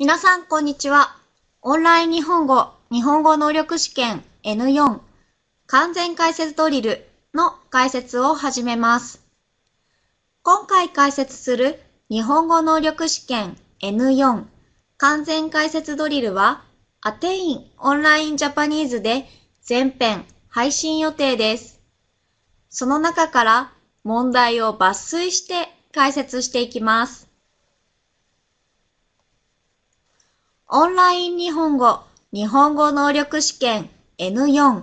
皆さん、こんにちは。オンライン日本語、日本語能力試験 N4、完全解説ドリルの解説を始めます。今回解説する日本語能力試験 N4、完全解説ドリルは、アテインオンラインジャパニーズで全編配信予定です。その中から問題を抜粋して解説していきます。オンライン日本語日本語能力試験 N4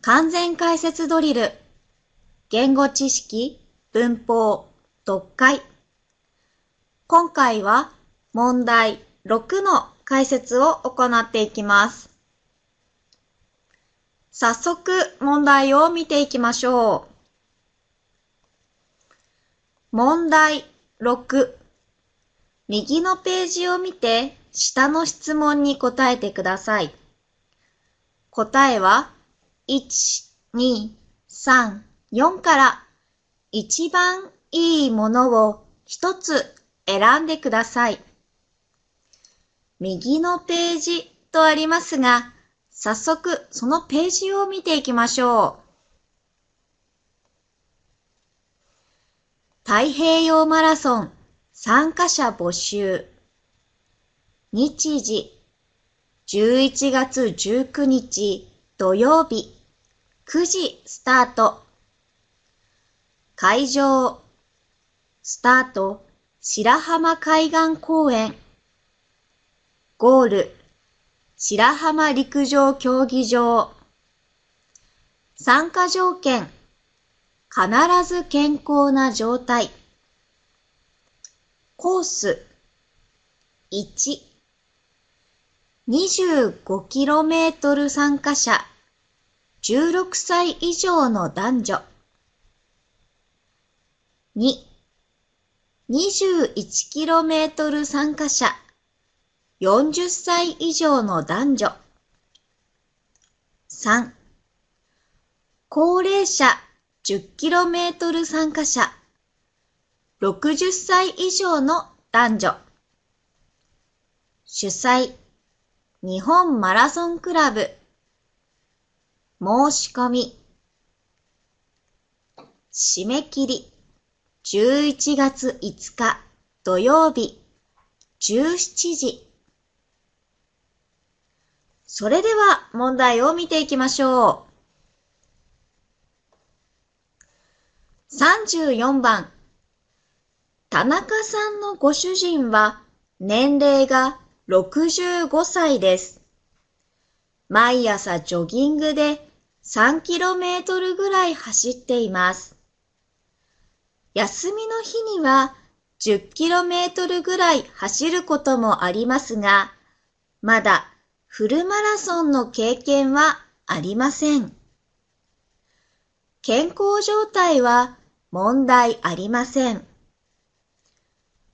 完全解説ドリル言語知識文法読解今回は問題6の解説を行っていきます早速問題を見ていきましょう問題6右のページを見て下の質問に答えてください。答えは、1、2、3、4から一番いいものを一つ選んでください。右のページとありますが、早速そのページを見ていきましょう。太平洋マラソン参加者募集日時、11月19日土曜日、9時スタート。会場、スタート、白浜海岸公園。ゴール、白浜陸上競技場。参加条件、必ず健康な状態。コース、1、25km 参加者、16歳以上の男女。2、21km 参加者、40歳以上の男女。3、高齢者 10km 参加者、60歳以上の男女。主催日本マラソンクラブ申し込み締め切り11月5日土曜日17時それでは問題を見ていきましょう34番田中さんのご主人は年齢が65歳です。毎朝ジョギングで 3km ぐらい走っています。休みの日には 10km ぐらい走ることもありますが、まだフルマラソンの経験はありません。健康状態は問題ありません。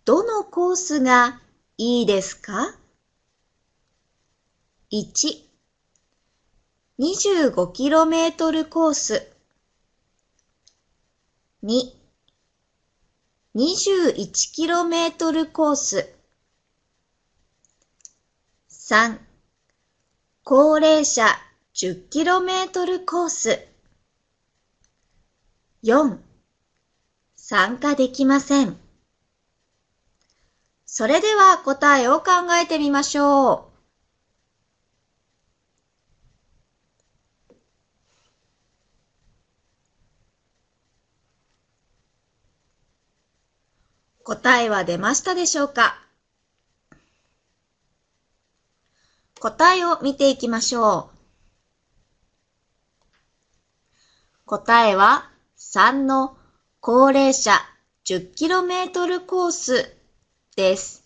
どのコースがいいですか 125km コース2 21km コース3高齢者 10km コース4参加できませんそれでは答えを考えてみましょう。答えは出ましたでしょうか答えを見ていきましょう。答えは3の高齢者 10km コースです。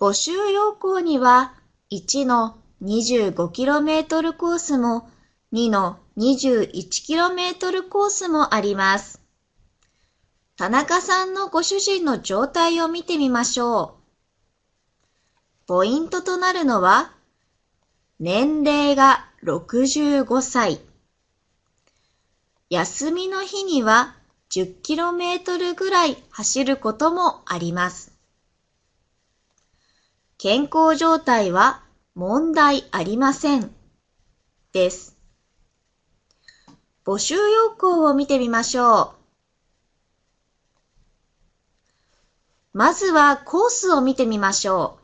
募集要項には1の 25km コースも2の 21km コースもあります。田中さんのご主人の状態を見てみましょう。ポイントとなるのは、年齢が65歳。休みの日には 10km ぐらい走ることもあります。健康状態は問題ありません。です。募集要項を見てみましょう。まずはコースを見てみましょう。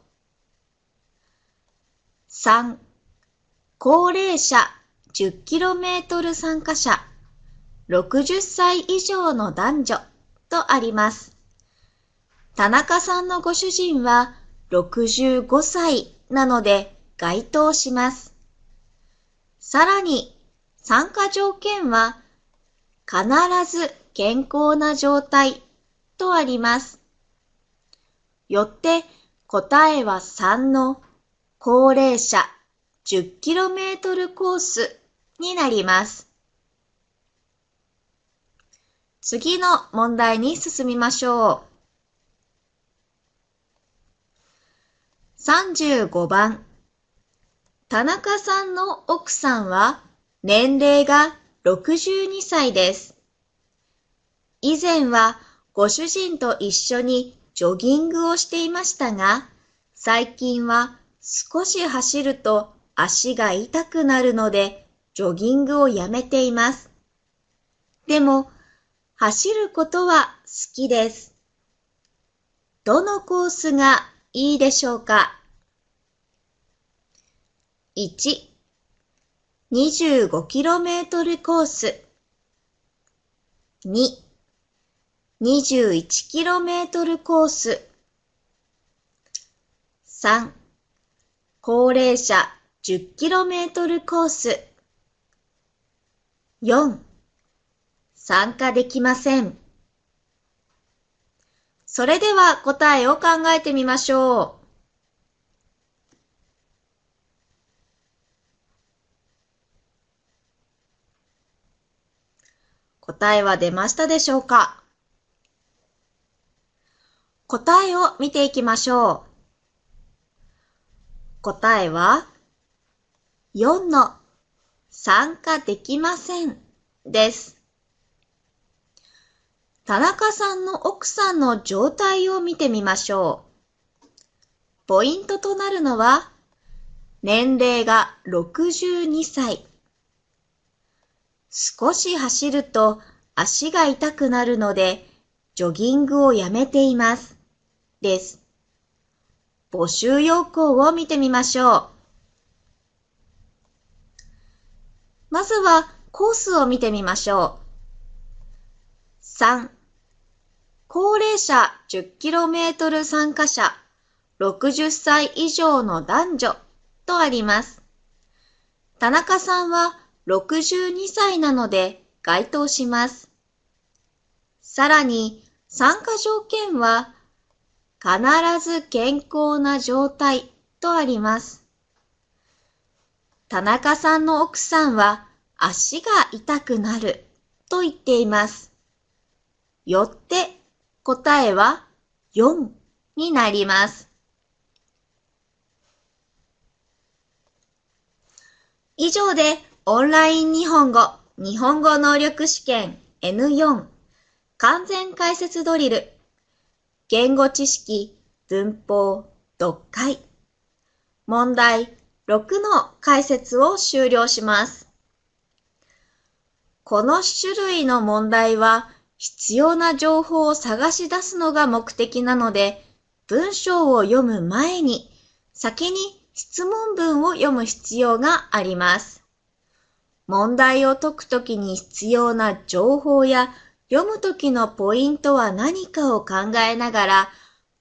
3、高齢者 10km 参加者、60歳以上の男女とあります。田中さんのご主人は65歳なので該当します。さらに、参加条件は必ず健康な状態とあります。よって答えは3の高齢者 10km コースになります。次の問題に進みましょう。35番田中さんの奥さんは年齢が62歳です。以前はご主人と一緒にジョギングをしていましたが、最近は少し走ると足が痛くなるので、ジョギングをやめています。でも、走ることは好きです。どのコースがいいでしょうか ?1、25km コース。2、21km コース。3. 高齢者 10km コース。4. 参加できません。それでは答えを考えてみましょう。答えは出ましたでしょうか答えを見ていきましょう。答えは、4の参加できませんです。田中さんの奥さんの状態を見てみましょう。ポイントとなるのは、年齢が62歳。少し走ると足が痛くなるので、ジョギングをやめています。です。募集要項を見てみましょう。まずはコースを見てみましょう。3、高齢者 10km 参加者60歳以上の男女とあります。田中さんは62歳なので該当します。さらに参加条件は必ず健康な状態とあります。田中さんの奥さんは足が痛くなると言っています。よって答えは4になります。以上でオンライン日本語日本語能力試験 N4 完全解説ドリル言語知識、文法、読解。問題6の解説を終了します。この種類の問題は必要な情報を探し出すのが目的なので、文章を読む前に先に質問文を読む必要があります。問題を解くときに必要な情報や読む時のポイントは何かを考えながら、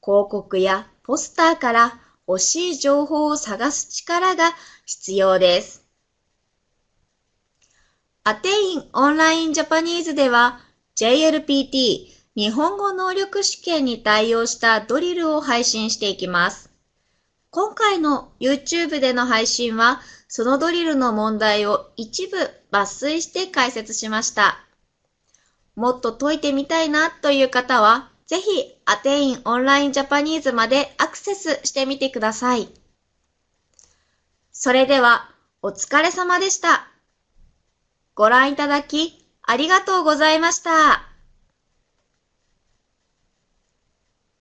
広告やポスターから欲しい情報を探す力が必要です。アテインオンラインジャパニーズでは JLPT 日本語能力試験に対応したドリルを配信していきます。今回の YouTube での配信はそのドリルの問題を一部抜粋して解説しました。もっと解いてみたいなという方は、ぜひ、アテインオンラインジャパニーズまでアクセスしてみてください。それでは、お疲れ様でした。ご覧いただき、ありがとうございました。